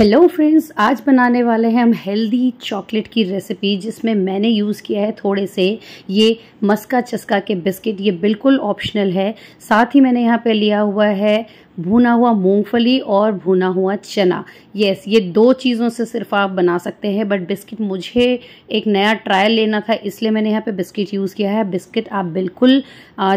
hello friends आज बनाने वाले हैं हम हेल्दी चॉकलेट की रेसिपी जिसमें मैंने यूज़ किया है थोड़े से ये मस्का चस्का के बिस्किट ये बिल्कुल ऑप्शनल है साथ ही मैंने यहाँ पे लिया हुआ है भुना हुआ मूंगफली और भुना हुआ चना यस ये दो चीज़ों से सिर्फ आप बना सकते हैं बट बिस्किट मुझे एक नया ट्रायल लेना था इसलिए मैंने यहाँ पे बिस्किट यूज़ किया है बिस्किट आप बिल्कुल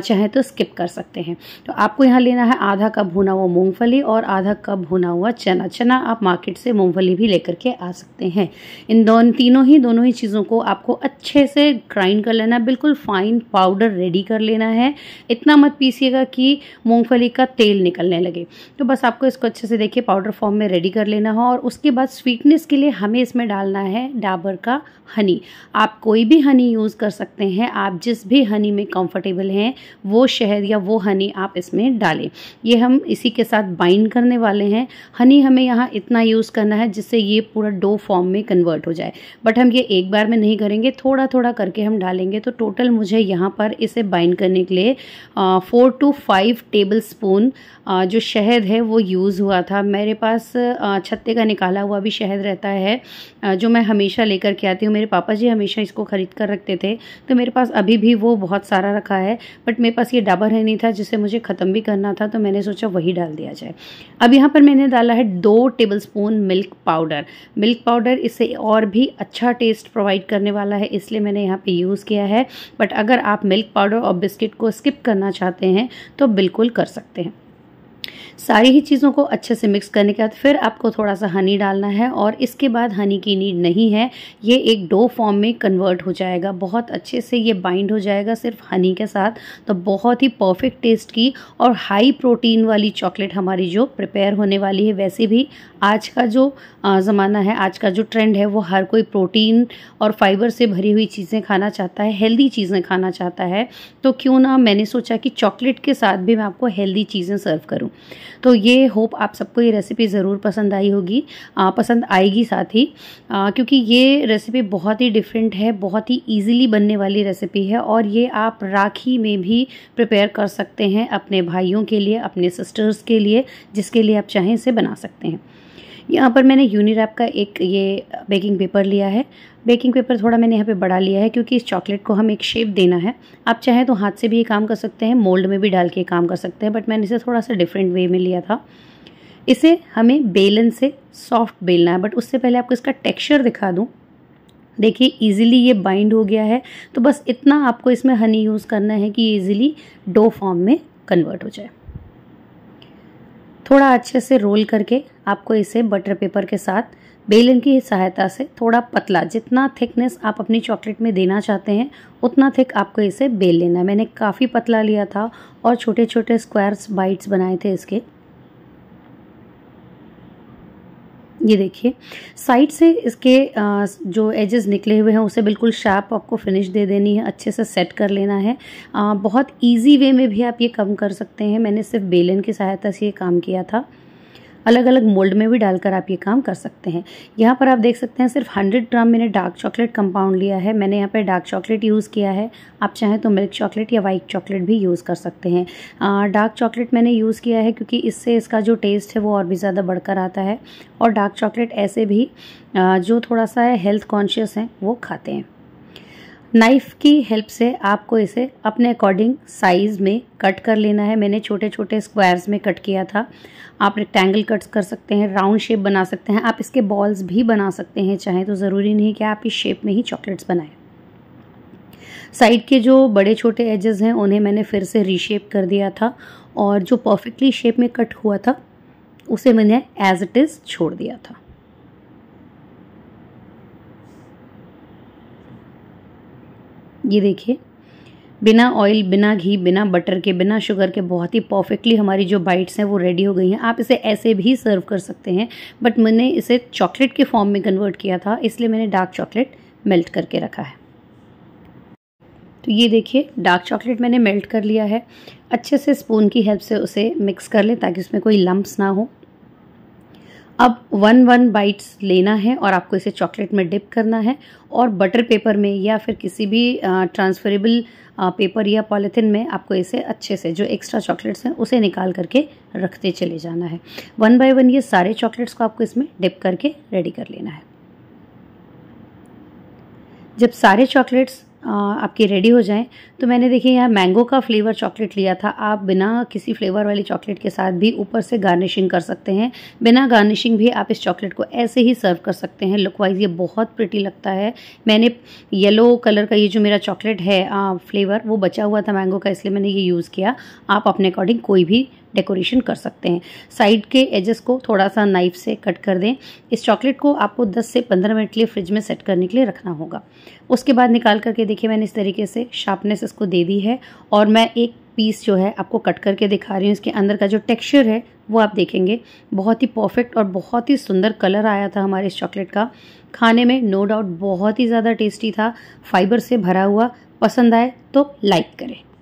चाहें तो स्किप कर सकते हैं तो आपको यहाँ लेना है आधा कप भुना हुआ मूँगफली और आधा कप भुना हुआ चना चना आप मार्केट से मूँगफली भी लेकर के आ सकते हैं इन दोनों तीनों ही दोनों ही चीज़ों को आपको अच्छे से ग्राइंड कर लेना है बिल्कुल फाइन पाउडर रेडी कर लेना है इतना मत पीसीएगा कि मूँगफली का तेल निकलने लगे लगे तो बस आपको इसको अच्छे से देखिए पाउडर फॉर्म में रेडी कर लेना हो और उसके बाद स्वीटनेस के लिए हमें इसमें डालना है डाबर का हनी आप कोई भी हनी यूज़ कर सकते हैं आप जिस भी हनी में कंफर्टेबल हैं वो शहद या वो हनी आप इसमें डालें ये हम इसी के साथ बाइंड करने वाले हैं हनी हमें यहाँ इतना यूज़ करना है जिससे ये पूरा डो फॉर्म में कन्वर्ट हो जाए बट हम ये एक बार में नहीं करेंगे थोड़ा थोड़ा करके हम डालेंगे तो टोटल मुझे यहाँ पर इसे बाइंड करने के लिए four to five tablespoon जो शहद है वो यूज़ हुआ था मेरे पास छत्ते का निकाला हुआ भी शहद रहता है जो मैं हमेशा लेकर के आती हूँ मेरे पापा जी हमेशा इसको ख़रीद कर रखते थे तो मेरे पास अभी भी वो बहुत सारा रखा है बट मेरे पास ये डाबर है नहीं था जिसे मुझे ख़त्म भी करना था तो मैंने सोचा वही डाल दिया जाए अब यहाँ पर मैंने डाला है दो tablespoon milk powder milk powder इससे और भी अच्छा टेस्ट प्रोवाइड करने वाला है इसलिए मैंने यहाँ पर यूज़ किया है बट अगर आप मिल्क पाउडर और बिस्किट को स्किप करना चाहते हैं तो बिल्कुल कर सकते हैं सारी ही चीज़ों को अच्छे से मिक्स करने के बाद फिर आपको थोड़ा सा हनी डालना है और इसके बाद हनी की नीड नहीं है ये एक डो फॉर्म में कन्वर्ट हो जाएगा बहुत अच्छे से ये बाइंड हो जाएगा सिर्फ हनी के साथ तो बहुत ही परफेक्ट टेस्ट की और हाई प्रोटीन वाली चॉकलेट हमारी जो प्रिपेयर होने वाली है वैसे भी आज का जो ज़माना है आज का जो ट्रेंड है वो हर कोई प्रोटीन और फाइबर से भरी हुई चीज़ें खाना चाहता है हेल्दी चीज़ें खाना चाहता है तो क्यों ना मैंने सोचा कि चॉकलेट के साथ भी मैं आपको हेल्दी चीज़ें सर्व करूँ तो ये होप आप सबको ये रेसिपी ज़रूर पसंद आई होगी आ, पसंद आएगी साथ ही आ, क्योंकि ये रेसिपी बहुत ही डिफरेंट है बहुत ही ईजिली बनने वाली रेसिपी है और ये आप राखी में भी प्रिपेयर कर सकते हैं अपने भाइयों के लिए अपने सिस्टर्स के लिए जिसके लिए आप चाहें इसे बना सकते हैं यहाँ पर मैंने यूनिरैप का एक ये बेकिंग पेपर लिया है बेकिंग पेपर थोड़ा मैंने यहाँ पे बढ़ा लिया है क्योंकि इस चॉकलेट को हम एक शेप देना है आप चाहें तो हाथ से भी ये काम कर सकते हैं मोल्ड में भी डाल के काम कर सकते हैं बट मैंने इसे थोड़ा सा डिफरेंट वे में लिया था इसे हमें बेलन से सॉफ्ट बेलना है बट उससे पहले आपको इसका टेक्स्चर दिखा दूँ देखिए इजीली ये बाइंड हो गया है तो बस इतना आपको इसमें हनी यूज़ करना है कि इजीली डो फॉर्म में कन्वर्ट हो जाए थोड़ा अच्छे से रोल करके आपको इसे बटर पेपर के साथ बेलन की सहायता से थोड़ा पतला जितना थिकनेस आप अपनी चॉकलेट में देना चाहते हैं उतना थिक आपको इसे बेल लेना है मैंने काफ़ी पतला लिया था और छोटे छोटे स्क्वायर्स बाइट्स बनाए थे इसके ये देखिए साइड से इसके जो एजेस निकले हुए हैं उसे बिल्कुल शार्प आपको फिनिश दे देनी है अच्छे से सेट कर लेना है बहुत ईजी वे में भी आप ये कम कर सकते हैं मैंने सिर्फ बेलन की सहायता से ये काम किया था अलग अलग मोल्ड में भी डालकर आप ये काम कर सकते हैं यहाँ पर आप देख सकते हैं सिर्फ हंड्रेड ग्राम मैंने डार्क चॉकलेट कंपाउंड लिया है मैंने यहाँ पर डार्क चॉकलेट यूज़ किया है आप चाहें तो मिल्क चॉकलेट या वाइट चॉकलेट भी यूज़ कर सकते हैं डार्क चॉकलेट मैंने यूज़ किया है क्योंकि इससे इसका जो टेस्ट है वो और भी ज़्यादा बढ़कर आता है और डार्क चॉकलेट ऐसे भी जो थोड़ा सा है हेल्थ कॉन्शियस हैं वो खाते हैं नाइफ़ की हेल्प से आपको इसे अपने अकॉर्डिंग साइज़ में कट कर लेना है मैंने छोटे छोटे स्क्वायर्स में कट किया था आप रेक्टेंगल कट्स कर सकते हैं राउंड शेप बना सकते हैं आप इसके बॉल्स भी बना सकते हैं चाहें तो ज़रूरी नहीं कि आप इस शेप में ही चॉकलेट्स बनाएं साइड के जो बड़े छोटे एजेस हैं उन्हें मैंने फिर से रीशेप कर दिया था और जो परफेक्टली शेप में कट हुआ था उसे मैंने एज इट इज़ छोड़ दिया था ये देखिए बिना ऑयल बिना घी बिना बटर के बिना शुगर के बहुत ही परफेक्टली हमारी जो बाइट्स हैं वो रेडी हो गई हैं आप इसे ऐसे भी सर्व कर सकते हैं बट मैंने इसे चॉकलेट के फॉर्म में कन्वर्ट किया था इसलिए मैंने डार्क चॉकलेट मेल्ट करके रखा है तो ये देखिए डार्क चॉकलेट मैंने मेल्ट कर लिया है अच्छे से स्पून की हेल्प से उसे मिक्स कर लें ताकि उसमें कोई लम्ब्स ना हो अब वन वन बाइट्स लेना है और आपको इसे चॉकलेट में डिप करना है और बटर पेपर में या फिर किसी भी ट्रांसफरेबल पेपर या पॉलिथिन में आपको इसे अच्छे से जो एक्स्ट्रा चॉकलेट्स हैं उसे निकाल करके रखते चले जाना है वन बाय वन ये सारे चॉकलेट्स को आपको इसमें डिप करके रेडी कर लेना है जब सारे चॉकलेट्स आपकी रेडी हो जाएँ तो मैंने देखिए यहाँ मैंगो का फ्लेवर चॉकलेट लिया था आप बिना किसी फ्लेवर वाली चॉकलेट के साथ भी ऊपर से गार्निशिंग कर सकते हैं बिना गार्निशिंग भी आप इस चॉकलेट को ऐसे ही सर्व कर सकते हैं लुक वाइज ये बहुत प्रिटी लगता है मैंने येलो कलर का ये जो मेरा चॉकलेट है आ, फ्लेवर वो बचा हुआ था मैंगो का इसलिए मैंने ये यूज़ किया आप अपने अकॉर्डिंग कोई भी डेकोरेशन कर सकते हैं साइड के एजेस को थोड़ा सा नाइफ से कट कर दें इस चॉकलेट को आपको 10 से 15 मिनट के लिए फ्रिज में सेट करने के लिए रखना होगा उसके बाद निकाल करके देखिए मैंने इस तरीके से शार्पनेस इसको दे दी है और मैं एक पीस जो है आपको कट करके दिखा रही हूँ इसके अंदर का जो टेक्स्चर है वो आप देखेंगे बहुत ही परफेक्ट और बहुत ही सुंदर कलर आया था हमारे इस चॉकलेट का खाने में नो डाउट बहुत ही ज़्यादा टेस्टी था फाइबर से भरा हुआ पसंद आए तो लाइक करें